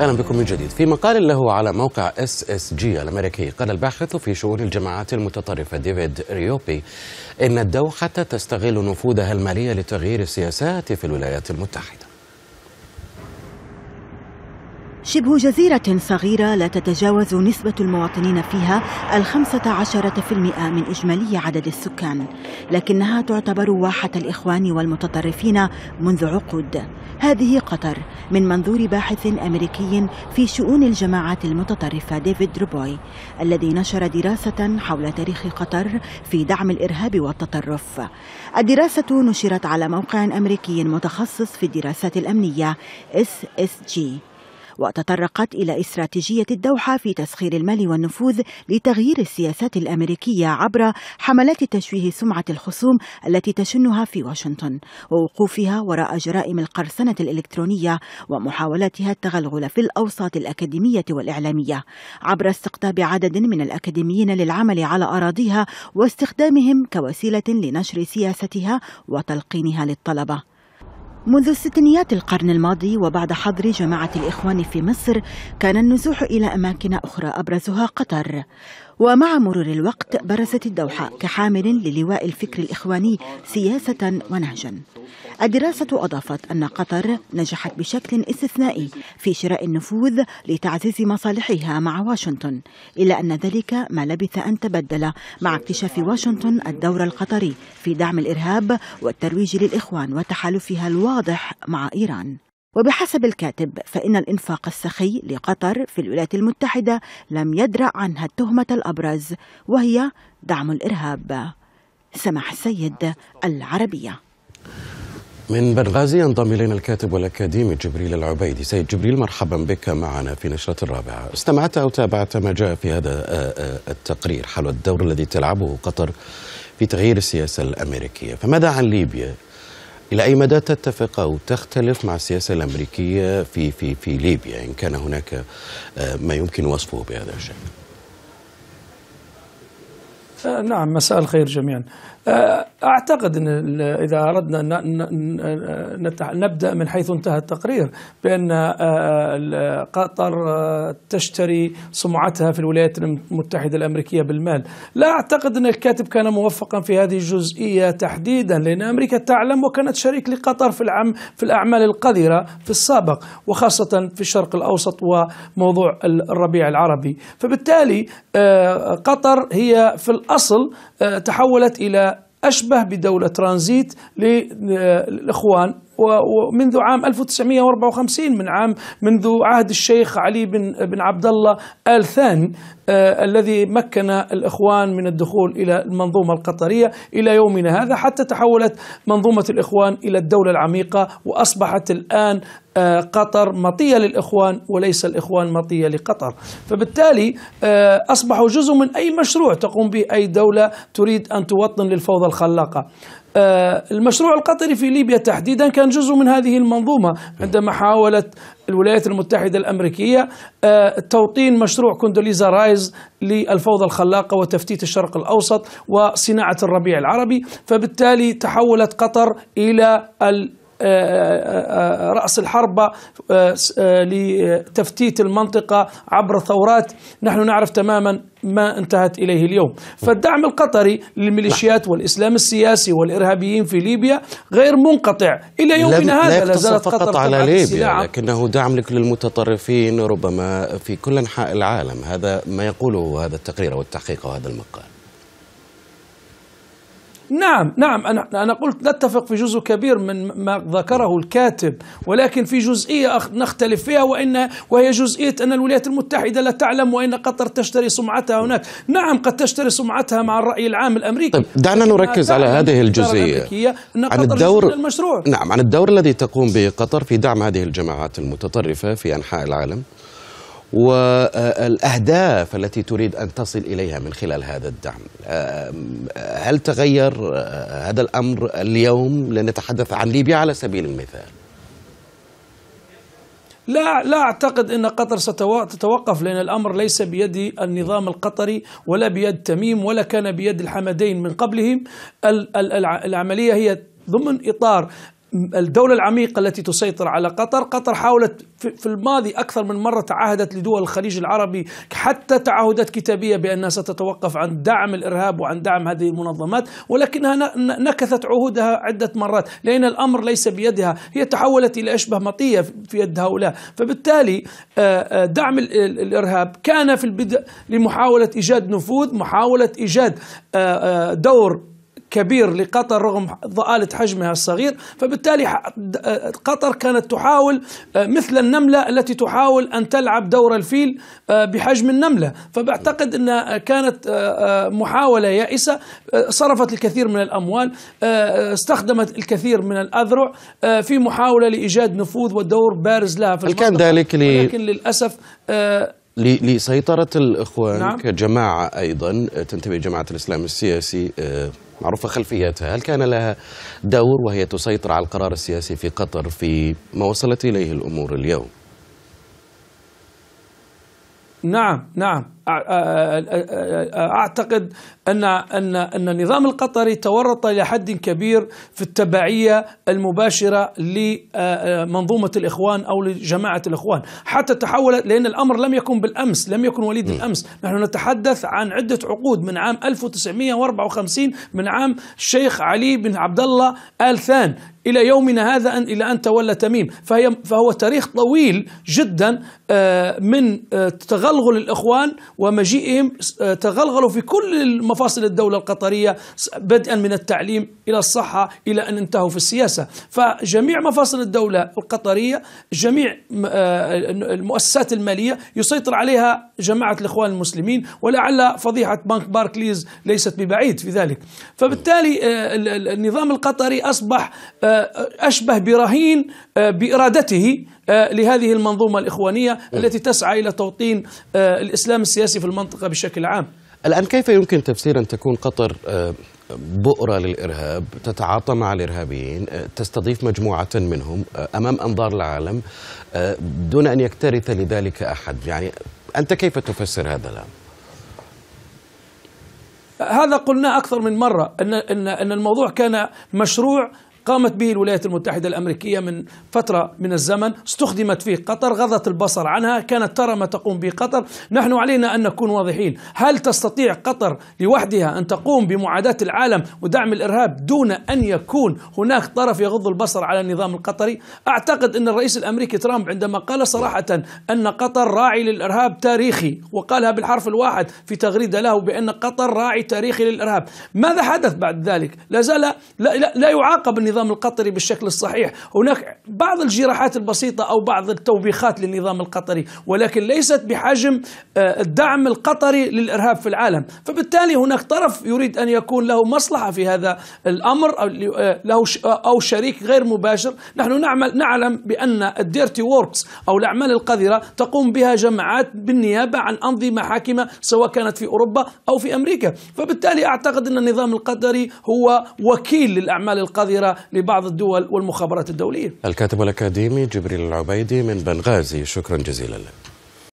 اهلا بكم من جديد في مقال له على موقع اس اس جي الامريكي قال الباحث في شؤون الجماعات المتطرفه ديفيد ريوبي ان الدوحه تستغل نفوذها المالي لتغيير السياسات في الولايات المتحده شبه جزيرة صغيرة لا تتجاوز نسبة المواطنين فيها الخمسة عشرة في المئة من إجمالي عدد السكان لكنها تعتبر واحة الإخوان والمتطرفين منذ عقود هذه قطر من منظور باحث أمريكي في شؤون الجماعات المتطرفة ديفيد روبوي الذي نشر دراسة حول تاريخ قطر في دعم الإرهاب والتطرف الدراسة نشرت على موقع أمريكي متخصص في الدراسات الأمنية SSG وتطرقت إلى استراتيجية الدوحة في تسخير المال والنفوذ لتغيير السياسات الأمريكية عبر حملات تشويه سمعة الخصوم التي تشنها في واشنطن ووقوفها وراء جرائم القرصنة الإلكترونية ومحاولاتها التغلغل في الأوساط الأكاديمية والإعلامية عبر استقطاب عدد من الأكاديميين للعمل على أراضيها واستخدامهم كوسيلة لنشر سياستها وتلقينها للطلبة منذ ستينيات القرن الماضي وبعد حظر جماعة الإخوان في مصر كان النزوح إلى أماكن أخرى أبرزها قطر ومع مرور الوقت برزت الدوحة كحامل للواء الفكر الإخواني سياسة ونهجا الدراسة أضافت أن قطر نجحت بشكل استثنائي في شراء النفوذ لتعزيز مصالحها مع واشنطن إلا أن ذلك ما لبث أن تبدل مع اكتشاف واشنطن الدور القطري في دعم الإرهاب والترويج للإخوان وتحالفها الواضح مع إيران وبحسب الكاتب فإن الإنفاق السخي لقطر في الولايات المتحدة لم يدرع عنها التهمة الأبرز وهي دعم الإرهاب سماح السيد العربية من بنغازي ينضم الينا الكاتب والاكاديمي جبريل العبيدي. سيد جبريل مرحبا بك معنا في نشرة الرابعه. استمعت او تابعت ما جاء في هذا آه، آه، التقرير حول الدور الذي تلعبه قطر في تغيير السياسه الامريكيه، فماذا عن ليبيا؟ إلى أي مدى تتفق أو تختلف مع السياسة الأمريكية في في في ليبيا إن كان هناك آه، ما يمكن وصفه بهذا الشكل. آه، نعم مساء الخير جميعا آه، اعتقد ان اذا اردنا ان نبدا من حيث انتهى التقرير بان آه، قطر آه، تشتري سمعتها في الولايات المتحده الامريكيه بالمال، لا اعتقد ان الكاتب كان موفقا في هذه الجزئيه تحديدا لان امريكا تعلم وكانت شريك لقطر في العم في الاعمال القذره في السابق وخاصه في الشرق الاوسط وموضوع الربيع العربي، فبالتالي قطر هي في الاصل تحولت الى أشبه بدولة ترانزيت للإخوان ومنذ عام 1954 من عام منذ عهد الشيخ علي بن بن عبد الله آل ثاني آه الذي مكن الإخوان من الدخول إلى المنظومة القطرية إلى يومنا هذا حتى تحولت منظومة الإخوان إلى الدولة العميقة وأصبحت الآن آه قطر مطية للإخوان وليس الإخوان مطية لقطر فبالتالي آه أصبحوا جزء من أي مشروع تقوم به أي دولة تريد أن توطن للفوضى الخلاقة آه، المشروع القطري في ليبيا تحديدا كان جزء من هذه المنظومة عندما حاولت الولايات المتحدة الأمريكية آه، توطين مشروع كوندوليزا رايز للفوضى الخلاقة وتفتيت الشرق الأوسط وصناعة الربيع العربي فبالتالي تحولت قطر إلى آه، آه، آه، رأس الحربة لتفتيت المنطقة عبر ثورات نحن نعرف تماما ما انتهت إليه اليوم فالدعم القطري للميليشيات نعم. والإسلام السياسي والإرهابيين في ليبيا غير منقطع إلى يومنا هذا لا يقتصر فقط على ليبيا لكنه دعم للمتطرفين ربما في كل أنحاء العالم هذا ما يقوله هذا التقرير والتحقيق وهذا المقال نعم نعم أنا, أنا قلت نتفق في جزء كبير من ما ذكره الكاتب ولكن في جزئية نختلف فيها وإن وهي جزئية أن الولايات المتحدة لا تعلم وإن قطر تشتري سمعتها هناك نعم قد تشتري سمعتها مع الرأي العام الأمريكي طيب دعنا نركز على هذه الجزئية عن الدور المشروع نعم عن الدور الذي تقوم به قطر في دعم هذه الجماعات المتطرفة في أنحاء العالم والأهداف التي تريد أن تصل إليها من خلال هذا الدعم هل تغير هذا الأمر اليوم لنتحدث عن ليبيا على سبيل المثال لا لا اعتقد ان قطر ستتوقف لان الامر ليس بيد النظام القطري ولا بيد تميم ولا كان بيد الحمدين من قبلهم العمليه هي ضمن اطار الدولة العميقة التي تسيطر على قطر قطر حاولت في الماضي أكثر من مرة تعهدت لدول الخليج العربي حتى تعهدات كتابية بأنها ستتوقف عن دعم الإرهاب وعن دعم هذه المنظمات ولكنها نكثت عهودها عدة مرات لأن الأمر ليس بيدها هي تحولت إلى أشبه مطية في يد هؤلاء فبالتالي آه، آه، دعم الإرهاب كان في البدء لمحاولة إيجاد نفوذ محاولة إيجاد آه، دور كبير لقطر رغم ضآلة حجمها الصغير فبالتالي آه، قطر كانت تحاول آه، مثل النملة التي تحاول أن تلعب دور الفيل آه، بحجم النملة فبعتقد أن كانت محاولة يائسة صرفت الكثير من الأموال استخدمت الكثير من الأذرع في محاولة لإيجاد نفوذ ودور بارز لها في هل كان ذلك لي... ولكن للأسف لسيطرة الإخوان نعم. كجماعة أيضا تنتمي جماعة الإسلام السياسي معروفة خلفيتها هل كان لها دور وهي تسيطر على القرار السياسي في قطر في ما وصلت إليه الأمور اليوم نعم نعم اعتقد ان ان ان النظام القطري تورط الى حد كبير في التبعيه المباشره لمنظومه الاخوان او لجماعه الاخوان، حتى تحولت لان الامر لم يكن بالامس، لم يكن وليد الامس، نحن نتحدث عن عده عقود من عام 1954 من عام الشيخ علي بن عبد الله ال ثان الى يومنا هذا أن الى ان تولى تميم، فهي فهو تاريخ طويل جدا آه، من آه، تغلغل الاخوان ومجيئهم آه، تغلغلوا في كل مفاصل الدولة القطرية بدءا من التعليم إلى الصحة إلى أن انتهوا في السياسة فجميع مفاصل الدولة القطرية جميع آه، المؤسسات المالية يسيطر عليها جماعة الإخوان المسلمين ولعل فضيحة بنك باركليز ليست ببعيد في ذلك فبالتالي آه، النظام القطري أصبح أشبه برهين بإرادته لهذه المنظومة الإخوانية التي تسعى إلى توطين الإسلام السياسي السياسي في المنطقة بشكل عام الآن كيف يمكن تفسير أن تكون قطر آه، بؤرة للإرهاب تتعاطى مع الإرهابيين آه، تستضيف مجموعة منهم آه، أمام أنظار العالم دون أن يكترث لذلك أحد يعني أنت كيف تفسر هذا الآن؟ هذا قلنا أكثر من مرة أن, أن, أن الموضوع كان مشروع قامت به الولايات المتحدة الأمريكية من فترة من الزمن استخدمت فيه قطر غضت البصر عنها كانت ترى ما تقوم به قطر نحن علينا أن نكون واضحين هل تستطيع قطر لوحدها أن تقوم بمعاداة العالم ودعم الإرهاب دون أن يكون هناك طرف يغض البصر على النظام القطري أعتقد أن الرئيس الأمريكي ترامب عندما قال صراحة أن قطر راعي للإرهاب تاريخي وقالها بالحرف الواحد في تغريدة له بأن قطر راعي تاريخي للإرهاب ماذا حدث بعد ذلك؟ لا زال لا, لا, لا يعاقب النظام النظام القطري بالشكل الصحيح هناك بعض الجراحات البسيطة أو بعض التوبيخات للنظام القطري ولكن ليست بحجم آه، الدعم القطري للإرهاب في العالم فبالتالي هناك طرف يريد أن يكون له مصلحة في هذا الأمر أو, آه، له آه، أو شريك غير مباشر نحن نعمل نعلم بأن الديرتي ووركس أو الأعمال القذرة تقوم بها جماعات بالنيابة عن أنظمة حاكمة سواء كانت في أوروبا أو في أمريكا فبالتالي أعتقد أن النظام القطري هو وكيل للأعمال القذرة لبعض الدول والمخابرات الدولية الكاتب الأكاديمي جبريل العبيدي من بنغازي شكرا جزيلا لك